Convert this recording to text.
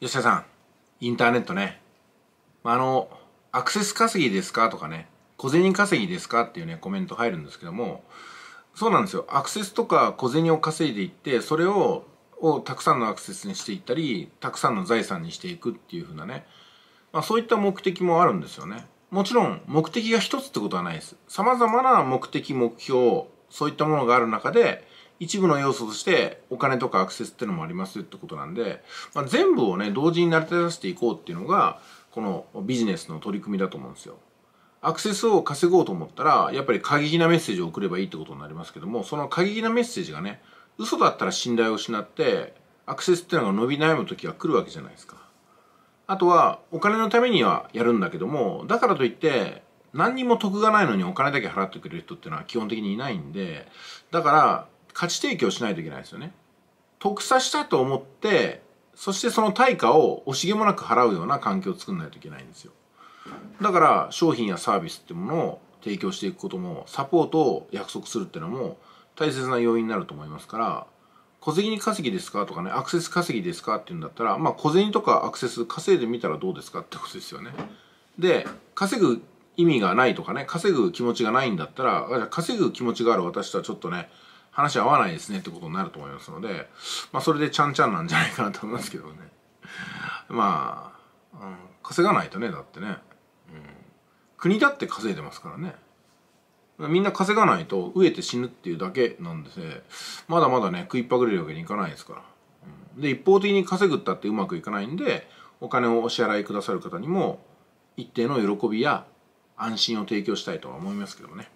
吉田さん、インターネットね。あの、アクセス稼ぎですかとかね、小銭稼ぎですかっていうね、コメント入るんですけども、そうなんですよ。アクセスとか小銭を稼いでいって、それを、をたくさんのアクセスにしていったり、たくさんの財産にしていくっていう風なね、まあそういった目的もあるんですよね。もちろん目的が一つってことはないです。様々な目的、目標、そういったものがある中で、一部の要素としてお金とかアクセスってのもありますってことなんで、まあ、全部をね同時に成り立たせていこうっていうのがこのビジネスの取り組みだと思うんですよ。アクセスを稼ごうと思ったらやっぱり過激なメッセージを送ればいいってことになりますけどもその過激なメッセージがね嘘だったら信頼を失ってアクセスっていうのが伸び悩む時が来るわけじゃないですか。あとはお金のためにはやるんだけどもだからといって何にも得がないのにお金だけ払ってくれる人っていうのは基本的にいないんでだから価値提供しないといけないですよね。得さしたと思って、そしてその対価を惜しげもなく払うような環境を作んないといけないんですよ。だから商品やサービスってものを提供していくこともサポートを約束するっていうのも大切な要因になると思いますから小銭稼ぎですかとかねアクセス稼ぎですかっていうんだったらまあ小銭とかアクセス稼いでみたらどうですかってことですよね。で稼ぐ意味がないとかね稼ぐ気持ちがないんだったら稼ぐ気持ちがある私とはちょっとね話合わないですねってことになると思いますので、まあ、それでちゃんちゃんなんじゃないかなと思いますけどね。まあ、うん、稼がないとね、だってね。うん、国だって稼いでますからね。みんな稼がないと飢えて死ぬっていうだけなんですね。まだまだね、食いっぱぐれるわけにいかないですから。うん、で、一方的に稼ぐったってうまくいかないんで、お金をお支払いくださる方にも、一定の喜びや安心を提供したいとは思いますけどね。